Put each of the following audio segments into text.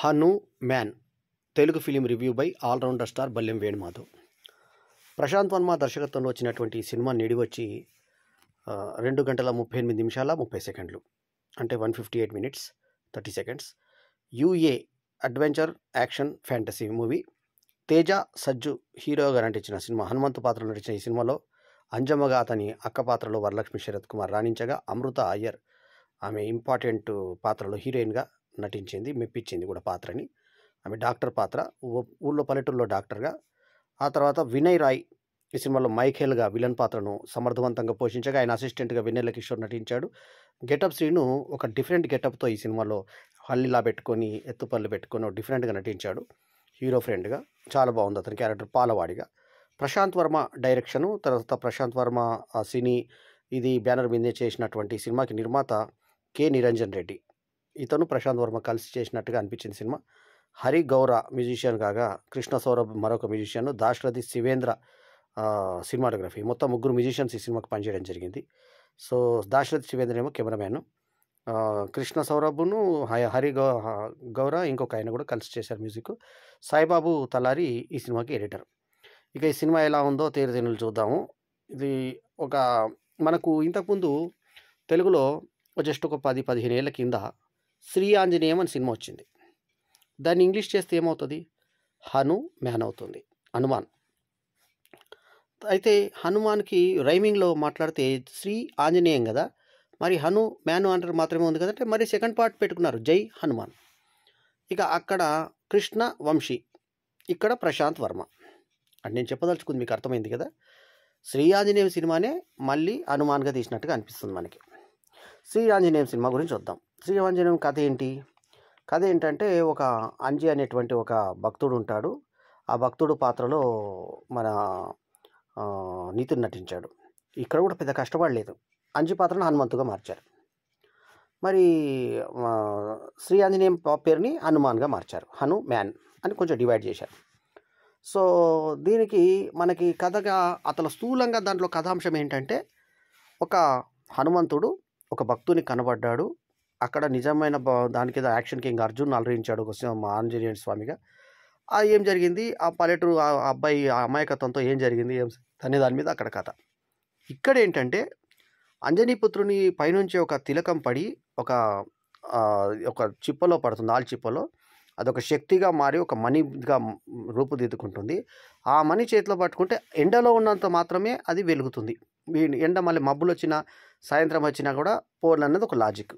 Hanu HanuMan Telugu film review by allrounder star Ballem Venumadhav Prashanth Varma దర్శకత్వంలో వచ్చినటువంటి cinema నిడివచ్చి రెండు గంటల ముప్పై ఎనిమిది నిమిషాల ముప్పై సెకండ్లు అంటే one fifty eight minutes thirty seconds UA adventure action fantasy movie Teja Sajja హీరోగా నటించిన సినిమా హనుమంతు పాత్రలో నటించిన ఈ సినిమాలో అంజమ్మగా అతని అక్క పాత్రలో వరలక్ష్మి శరత్ కుమార్ రాణించగా అమృత అయ్యర్ ఆమె ఇంపార్టెంట్ పాత్రలో హీరోయిన్గా నటించింది మెప్పించింది కూడా పాత్రని ఆమె డాక్టర్ పాత్ర ఊళ్ళో పల్లెటూరులో డాక్టర్గా ఆ తర్వాత వినయ్ రాయ్ ఈ సినిమాలో మైఖేల్గా విలన్ పాత్రను సమర్థవంతంగా పోషించగా ఆయన అసిస్టెంట్గా వెన్నెల కిషోర్ నటించాడు గెటప్ శ్రీను ఒక డిఫరెంట్ గెటప్తో ఈ సినిమాలో హల్లిలా పెట్టుకొని ఎత్తుపల్లి పెట్టుకొని డిఫరెంట్గా నటించాడు హీరో ఫ్రెండ్గా చాలా బాగుంది అతని క్యారెక్టర్ పాలవాడిగా ప్రశాంత్ వర్మ డైరెక్షను తర్వాత ప్రశాంత్ వర్మ సినీ ఇది బ్యానర్ మీదే చేసినటువంటి సినిమాకి నిర్మాత కె నిరంజన్ రెడ్డి ఇతను ప్రశాంత్ వర్మ కలిసి చేసినట్టుగా అనిపించింది సినిమా హరి గౌర మ్యూజిషియన్ కాగా కృష్ణ సౌరభ్ మరొక మ్యూజిషియన్ దాశరథి శివేంద్ర సినిమాటోగ్రఫీ మొత్తం ముగ్గురు మ్యూజిషియన్స్ ఈ సినిమాకి పనిచేయడం జరిగింది సో దాశరథి శివేంద్ర ఏమో కెమెరామ్యాను కృష్ణ సౌరభ్ను హరి గౌ గౌర ఇంకొక ఆయన కూడా కలిసి చేశారు మ్యూజిక్ సాయిబాబు తలారి ఈ సినిమాకి ఎడిటర్ ఇక ఈ సినిమా ఎలా ఉందో తీరుతీనులు చూద్దాము ఇది ఒక మనకు ఇంతకుముందు తెలుగులో జస్ట్ ఒక పది పదిహేను ఏళ్ళ కింద శ్రీ ఆంజనేయం అని సినిమా వచ్చింది దాన్ని ఇంగ్లీష్ చేస్తే ఏమవుతుంది హను మ్యాన్ అవుతుంది హనుమాన్ అయితే హనుమాన్కి రైమింగ్లో మాట్లాడితే శ్రీ ఆంజనేయం కదా మరి హను మ్యాను అంటారు మాత్రమే ఉంది కదంటే మరి సెకండ్ పార్ట్ పెట్టుకున్నారు జై హనుమాన్ ఇక అక్కడ కృష్ణ వంశీ ఇక్కడ ప్రశాంత్ వర్మ అంటే నేను చెప్పదలుచుకుంది మీకు అర్థమైంది కదా శ్రీ ఆంజనేయం సినిమానే మళ్ళీ హనుమాన్గా తీసినట్టుగా అనిపిస్తుంది మనకి శ్రీ ఆంజనేయం సినిమా గురించి చూద్దాం శ్రీరామాంజనం కథ ఏంటి కథ ఏంటంటే ఒక అంజి అనేటువంటి ఒక భక్తుడు ఉంటాడు ఆ భక్తుడు పాత్రలో మన నీతుని నటించాడు ఇక్కడ కూడా పెద్ద కష్టపడలేదు అంజి పాత్రను హనుమంతుగా మార్చారు మరి శ్రీ ఆంజనేయం పేరుని హనుమాన్గా మార్చారు హను మ్యాన్ అని కొంచెం డివైడ్ చేశారు సో దీనికి మనకి కథగా అతను స్థూలంగా దాంట్లో కథాంశం ఏంటంటే ఒక హనుమంతుడు ఒక భక్తుని కనబడ్డాడు అక్కడ నిజమైన దానికి యాక్షన్కి ఇంకా అర్జున్ అలరించాడు ఒక ఆంజనేయ స్వామిగా ఏం జరిగింది ఆ పల్లెటూరు ఆ అబ్బాయి ఆ అమాయకత్వంతో ఏం జరిగింది ఏం అనే దాని మీద అక్కడ కథ ఇక్కడ ఏంటంటే అంజనీపుత్రుని పైనుంచి ఒక తిలకం పడి ఒక ఒక చిప్పలో పడుతుంది ఆల్ చిప్పలో అదొక శక్తిగా మారి ఒక మణిగా రూపుదిద్దుకుంటుంది ఆ మణి చేతిలో పట్టుకుంటే ఎండలో ఉన్నంత మాత్రమే అది వెలుగుతుంది ఎండ మళ్ళీ మబ్బులు వచ్చినా సాయంత్రం వచ్చినా కూడా పోర్లు అనేది ఒక లాజిక్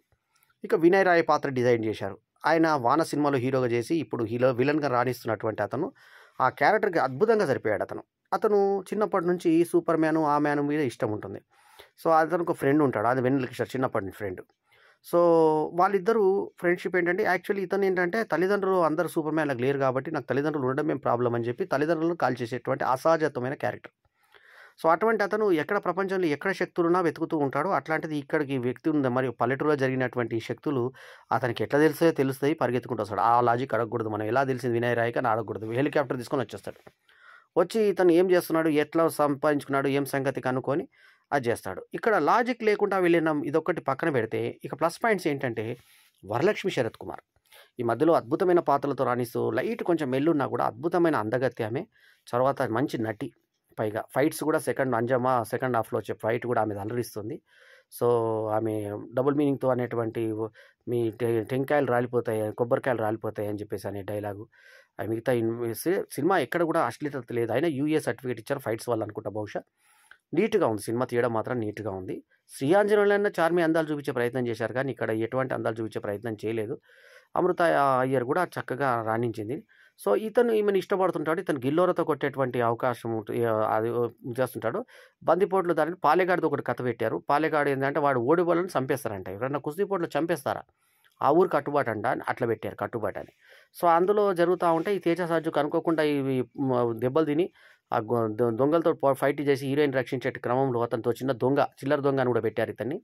ఇక వినయ్ రాయ్ పాత్ర డిజైన్ చేశారు ఆయన వాన సినిమాలో హీరోగా చేసి ఇప్పుడు హీరో విలన్గా రాణిస్తున్నటువంటి అతను ఆ క్యారెక్టర్కి అద్భుతంగా సరిపోయాడు అతను అతను చిన్నప్పటి నుంచి సూపర్ మ్యాను ఆ మ్యాను మీద ఇష్టం ఉంటుంది సో అతను ఒక ఫ్రెండ్ ఉంటాడు అది వెన్నెల కిషోర్ చిన్నప్పటి నుంచి ఫ్రెండ్ సో వాళ్ళిద్దరూ ఫ్రెండ్షిప్ ఏంటంటే యాక్చువల్లీ ఇతను ఏంటంటే తల్లిదండ్రులు అందరూ సూపర్ మ్యాన్లకు లేరు కాబట్టి నాకు తల్లిదండ్రులు ఉండడం మేము ప్రాబ్లం అని చెప్పి తల్లిదండ్రులను కాల్ చేసేటువంటి అసహజత్వమైన క్యారెక్టర్ సో అటువంటి అతను ఎక్కడ ప్రపంచంలో ఎక్కడ శక్తులున్నా వెతుకుతూ ఉంటాడో అట్లాంటిది ఇక్కడికి వ్యక్తి ఉంది మరియు పల్లెటూరులో జరిగినటువంటి శక్తులు అతనికి ఎట్లా తెలుస్తాయో తెలుస్తాయి పరిగెత్తుకుంటూ వస్తాడు ఆ లాజిక్ అడగకూడదు మనం ఎలా తెలిసింది వినయ రాయ్ కానీ అడగకూడదు హెలికాప్టర్ తీసుకొని వచ్చేస్తాడు వచ్చి ఇతను ఏం చేస్తున్నాడు ఎట్లా సంపాదించుకున్నాడు ఏం సంగతి కనుక్కొని అది చేస్తాడు ఇక్కడ లాజిక్ లేకుండా వెళ్ళిన ఇదొకటి పక్కన పెడితే ఇక ప్లస్ పాయింట్స్ ఏంటంటే వరలక్ష్మి శరత్ కుమార్ ఈ మధ్యలో అద్భుతమైన పాత్రలతో రాణిస్తూ లైట్ కొంచెం మెల్లున్నా కూడా అద్భుతమైన అందగత్యామే తర్వాత మంచి నటి పైగా ఫైట్స్ కూడా సెకండ్ అంజమా సెకండ్ హాఫ్లో వచ్చే ఫైట్ కూడా ఆమె అలరిస్తుంది సో ఆమె డబుల్ మీనింగ్తో అనేటువంటి మీ టెంకాయలు రాలిపోతాయి కొబ్బరికాయలు రాలిపోతాయి అని చెప్పేసి అనే డైలాగు మిగతా సినిమా ఎక్కడ కూడా అశ్లీలత లేదు అయినా యూఏ సర్టిఫికేట్ ఇచ్చారు ఫైట్స్ వాళ్ళు అనుకుంటా బహుశా నీట్గా ఉంది సినిమా తీయడం మాత్రం నీట్గా ఉంది శ్రీయాంజనంలో చార్మి అందాలు చూపించే ప్రయత్నం చేశారు కానీ ఇక్కడ ఎటువంటి అందాలు చూపించే ప్రయత్నం చేయలేదు అమృత అయ్యర్ కూడా చక్కగా రాణించింది సో ఇతను ఈమెను ఇష్టపడుతుంటాడు ఇతను గిల్లోరతో కొట్టేటువంటి అవకాశం అది చేస్తుంటాడు బందిపోట్లు దానిని పాలెగాడిది ఒకటి కథ పెట్టారు పాలెగాడు ఏంటంటే వాడు ఓడిపోలని చంపేస్తారంట ఎవరైనా కుస్తీపోట్లు చంపేస్తారా ఆ ఊరు కట్టుబాటు అంట అట్లా పెట్టారు కట్టుబాటు అని సో అందులో జరుగుతూ ఉంటే ఈ తేజ సాజుకు అనుకోకుండా ఇవి దెబ్బలు తిని ఆ దొంగలతో ఫైట్ చేసి హీరోయిన్ రక్షించే క్రమంలో అతనితో చిన్న దొంగ చిల్లర దొంగ అని కూడా పెట్టారు ఇతన్ని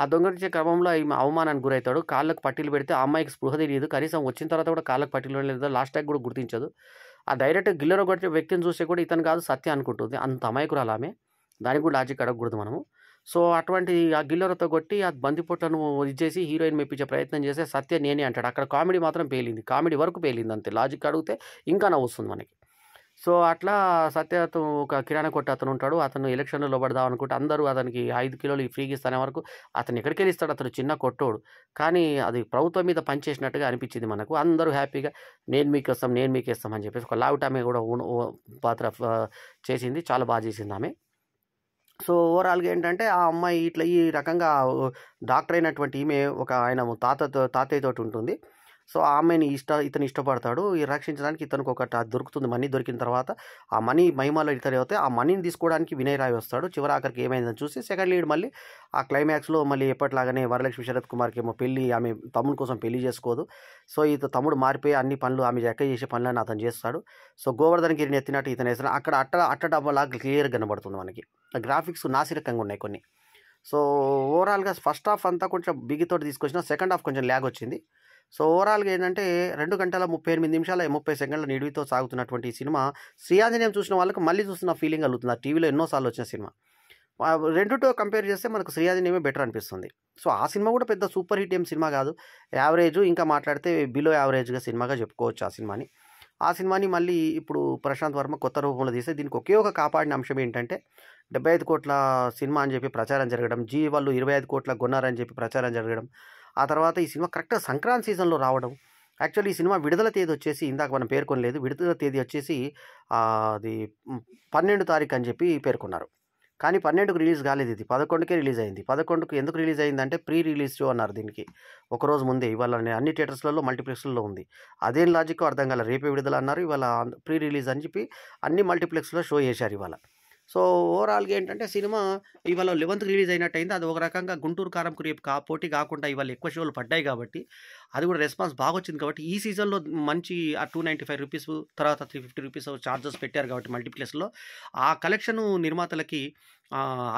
ఆ దొంగలించే క్రమంలో అవమానానికి గురవుతాడు కాళ్ళకు పట్టీలు పెడితే అమ్మాయికి స్పృహ తెలియదు కనీసం వచ్చిన తర్వాత కూడా కాళ్ళకు పట్టీలు లేదు లాస్ట్ టైం కూడా గుర్తించదు ఆ డైరెక్ట్ గిల్లర కొట్టే వ్యక్తిని చూస్తే కూడా ఇతను కాదు సత్య అనుకుంటుంది అంత అమాయకురాలు ఆమె దానికి కూడా లాజిక్ అడగకూడదు మనము సో అటువంటి ఆ గిల్లరతో కొట్టి ఆ బందిపోట్లను ఇచ్చేసి హీరోయిన్ మెప్పించే ప్రయత్నం చేస్తే సత్య నేనే అంటాడు అక్కడ కామెడీ మాత్రం పేలింది కామెడీ వరకు పేలింది అంతే లాజిక్ అడిగితే ఇంకా నవ్వుస్తుంది మనకి సో అట్లా సత్య ఒక కిరాణా కొట్టు అతను ఉంటాడు అతను ఎలక్షన్లో లోబడదాం అనుకుంటే అందరూ అతనికి ఐదు కిలోలు ఫ్రీకి ఇస్తానే వరకు అతను ఎక్కడికి వెళ్ళి అతను చిన్న కొట్టోడు కానీ అది ప్రభుత్వం మీద పనిచేసినట్టుగా అనిపించింది మనకు అందరూ హ్యాపీగా నేను మీకు ఇస్తాం నేను మీకు ఇస్తాం అని చెప్పేసి ఒక లావుటామె కూడా పాత్ర చేసింది చాలా బాగా చేసింది ఆమె సో ఓవరాల్గా ఏంటంటే ఆ అమ్మాయి ఇట్లా ఈ రకంగా డాక్టర్ అయినటువంటి ఈమె ఒక ఆయన తాతతో తాతయ్యతోటి ఉంటుంది సో ఆమెని ఇష్ట ఇతను ఇష్టపడతాడు రక్షించడానికి ఇతనికి ఒకటి దొరుకుతుంది మనీ దొరికిన తర్వాత ఆ మనీ మహిమలో ఇతను అయితే ఆ మనీని తీసుకోవడానికి వినయ్ రాయ్ వస్తాడు చివరి ఆఖరికి ఏమైందని చూసి సెకండ్ లీడ్ మళ్ళీ ఆ క్లైమాక్స్లో మళ్ళీ ఎప్పటిలాగానే వరలక్ష్మి శరత్ కుమార్కి ఏమో పెళ్ళి ఆమె తమ్ముడు కోసం పెళ్లి చేసుకోదు సో ఇత తమ్ముడు మారిపోయి అన్ని పనులు ఆమె ఎక్క చేసే పనులను అతను చేస్తాడు సో గోవర్ధన్ గిరిని ఎత్తినట్టు ఇతను వేస్తాడు అక్కడ అట్ట అట్ట డబ్బలా క్లియర్గా కనబడుతుంది మనకి గ్రాఫిక్స్ నాసిరకంగా ఉన్నాయి కొన్ని సో ఓవరాల్గా ఫస్ట్ హాఫ్ అంతా కొంచెం బిగితోటి తీసుకొచ్చిన సెకండ్ హాఫ్ కొంచెం ల్యాగ్ వచ్చింది సో ఓవరాల్గా ఏంటంటే రెండు గంటల ముప్పై ఎనిమిది నిమిషాల ముప్పై సెకండ్ల నిడివితో సాగుతున్నటువంటి ఈ సినిమా శ్రీయాంజనేయం చూసిన వాళ్ళకి మళ్ళీ చూస్తున్న ఫీలింగ్ కలుగుతుంది ఆ టీవీలో ఎన్నోసార్లు వచ్చిన సినిమా టూ కంపేర్ చేస్తే మనకు శ్రీయాజనేమే బెటర్ అనిపిస్తుంది సో ఆ సినిమా కూడా పెద్ద సూపర్ హిట్ ఏం సినిమా కాదు యావరేజ్ ఇంకా మాట్లాడితే బిలో యావరేజ్గా సినిమాగా చెప్పుకోవచ్చు ఆ సినిమాని ఆ సినిమాని మళ్ళీ ఇప్పుడు ప్రశాంత్ వర్మ కొత్త రూపంలో తీస్తే దీనికి ఒకే ఒక కాపాడిన అంశం ఏంటంటే డెబ్బై ఐదు కోట్ల సినిమా అని చెప్పి ప్రచారం జరగడం జీ వాళ్ళు ఇరవై ఐదు కోట్ల కొన్నారని చెప్పి ప్రచారం జరగడం ఆ తర్వాత ఈ సినిమా కరెక్ట్గా సంక్రాంతి సీజన్లో రావడం యాక్చువల్లీ ఈ సినిమా విడుదల తేదీ వచ్చేసి ఇందాక మనం పేర్కొనలేదు విడుదల తేదీ వచ్చేసి అది పన్నెండు తారీఖు అని చెప్పి పేర్కొన్నారు కానీ పన్నెండుకు రిలీజ్ కాలేదు ఇది పదకొండుకే రిలీజ్ అయింది పదకొండుకు ఎందుకు రిలీజ్ అయిందంటే ప్రీ రిలీజ్ షో అన్నారు దీనికి ఒకరోజు ముందే ఇవాళ అన్ని థియేటర్స్లలో మల్టీప్లెక్స్లలో ఉంది అదేం లాజిక్ అర్థం కాలే రేపే విడుదల అన్నారు ఇవాళ ప్రీ రిలీజ్ అని చెప్పి అన్ని మల్టీప్లెక్స్లో షో చేశారు ఇవాళ సో ఓవరాల్గా ఏంటంటే సినిమా ఇవాళ లెవెంత్ రిలీజ్ అయినట్టు అయింది అది ఒక రకంగా గుంటూరు కారంకు రేపు కా పోటీ కాకుండా ఇవాళ ఎక్కువ షోలు పడ్డాయి కాబట్టి అది కూడా రెస్పాన్స్ బాగా వచ్చింది కాబట్టి ఈ సీజన్లో మంచి ఆ టూ నైంటీ ఫైవ్ రూపీస్ తర్వాత త్రీ ఫిఫ్టీ రూపీస్ ఛార్జెస్ పెట్టారు కాబట్టి మల్టీప్లెక్స్లో ఆ కలెక్షన్ నిర్మాతలకి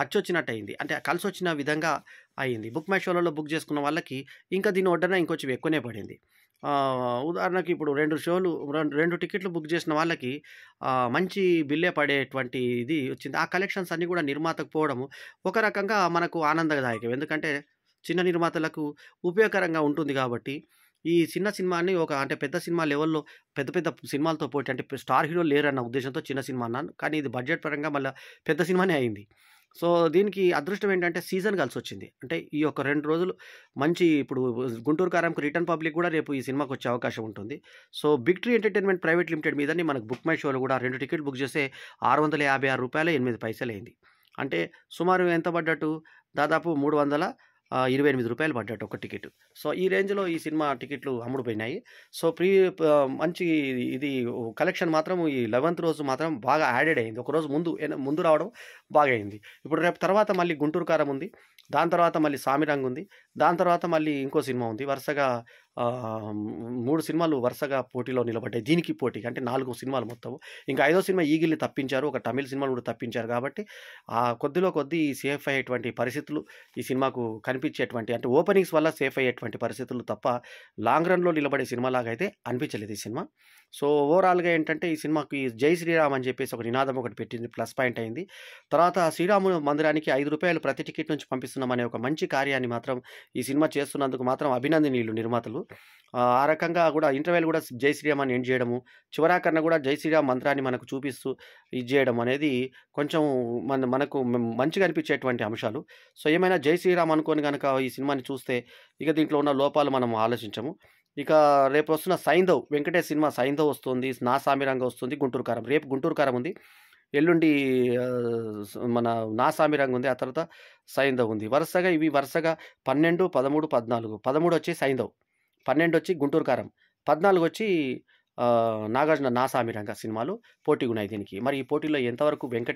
అచ్చొచ్చినట్టు అయింది అంటే కలిసి వచ్చిన విధంగా అయింది బుక్ మై షోలలో బుక్ చేసుకున్న వాళ్ళకి ఇంకా దీని ఒడ్డన ఇంకొంచెం ఎక్కువనే పడింది ఉదాహరణకి ఇప్పుడు రెండు షోలు రెండు టికెట్లు బుక్ చేసిన వాళ్ళకి మంచి బిల్లే పడేటువంటి ఇది వచ్చింది ఆ కలెక్షన్స్ అన్నీ కూడా నిర్మాతకు పోవడం ఒక రకంగా మనకు ఆనందదాయకం ఎందుకంటే చిన్న నిర్మాతలకు ఉపయోగకరంగా ఉంటుంది కాబట్టి ఈ చిన్న సినిమాని ఒక అంటే పెద్ద సినిమా లెవెల్లో పెద్ద పెద్ద సినిమాలతో పోటీ అంటే స్టార్ హీరో లేరన్న ఉద్దేశంతో చిన్న సినిమా అన్నాను కానీ ఇది బడ్జెట్ పరంగా మళ్ళీ పెద్ద సినిమానే అయింది సో దీనికి అదృష్టం ఏంటంటే సీజన్ కలిసి వచ్చింది అంటే ఈ యొక్క రెండు రోజులు మంచి ఇప్పుడు గుంటూరు కారంకు రిటర్న్ పబ్లిక్ కూడా రేపు ఈ సినిమాకి వచ్చే అవకాశం ఉంటుంది so big tree entertainment private limited మీదని మనకు బుక్ మై షోలో కూడా రెండు టికెట్ బుక్ చేస్తే ఆరు వందల యాభై ఆరు రూపాయలు ఎనిమిది పైసలు అయింది అంటే సుమారు ఎంత పడ్డట్టు దాదాపు మూడు వందల ఇరవై ఎనిమిది రూపాయలు పడ్డాడు ఒక టికెట్ సో ఈ రేంజ్లో ఈ సినిమా టికెట్లు అమ్ముడుపోయినాయి సో ప్రీ మంచి ఇది కలెక్షన్ మాత్రం ఈ లెవెన్త్ రోజు మాత్రం బాగా యాడెడ్ అయింది ఒక రోజు ముందు ముందు రావడం బాగా అయింది ఇప్పుడు రేపు తర్వాత మళ్ళీ గుంటూరు కారం ఉంది దాని తర్వాత మళ్ళీ సామిరంగ్ ఉంది దాని తర్వాత మళ్ళీ ఇంకో సినిమా ఉంది వరుసగా మూడు సినిమాలు వరుసగా పోటీలో నిలబడ్డాయి దీనికి పోటీ అంటే నాలుగు సినిమాలు మొత్తం ఇంకా ఐదో సినిమా ఈగిల్ని తప్పించారు ఒక తమిళ సినిమాలు కూడా తప్పించారు కాబట్టి ఆ కొద్దిలో కొద్ది సేఫ్ అయ్యేటువంటి పరిస్థితులు ఈ సినిమాకు కనిపించేటువంటి అంటే ఓపెనింగ్స్ వల్ల సేఫ్ అయ్యేటువంటి పరిస్థితులు తప్ప లాంగ్ రన్లో నిలబడే సినిమాలాగా అయితే అనిపించలేదు ఈ సినిమా సో ఓవరాల్గా ఏంటంటే ఈ సినిమాకి జై శ్రీరామ్ అని చెప్పేసి ఒక నినాదం ఒకటి పెట్టింది ప్లస్ పాయింట్ అయింది తర్వాత శ్రీరాములు మందిరానికి ఐదు రూపాయలు ప్రతి టికెట్ నుంచి పంపిస్తున్నాం అనే ఒక మంచి కార్యాన్ని మాత్రం ఈ సినిమా చేస్తున్నందుకు మాత్రం అభినందనీయులు నిర్మాతలు ఆ రకంగా కూడా ఇంటర్వెల్ కూడా జై శ్రీరామ్ అని ఎండ్ చేయడము చివరాకరణ కూడా జై శ్రీరామ్ మంత్రాన్ని మనకు చూపిస్తూ ఇది చేయడం అనేది కొంచెం మన మనకు మంచిగా అనిపించేటువంటి అంశాలు సో ఏమైనా జై శ్రీరామ్ అనుకొని కనుక ఈ సినిమాని చూస్తే ఇక దీంట్లో ఉన్న లోపాలు మనం ఆలోచించము ఇక రేపు వస్తున్న సైంధవ్ వెంకటేష్ సినిమా సైంధవ్ వస్తుంది నా సామిరంగ వస్తుంది గుంటూరు కారం రేపు గుంటూరు కారం ఉంది ఎల్లుండి మన నా సామిరంగ ఉంది ఆ తర్వాత సైంధవ్ ఉంది వరుసగా ఇవి వరుసగా పన్నెండు పదమూడు పద్నాలుగు పదమూడు వచ్చి సైంధవ్ పన్నెండు వచ్చి గుంటూరు కారం పద్నాలుగు వచ్చి నాగార్జున నా సామిరంగ సినిమాలు పోటీ ఉన్నాయి దీనికి మరి ఈ పోటీలో ఎంతవరకు వెంకటే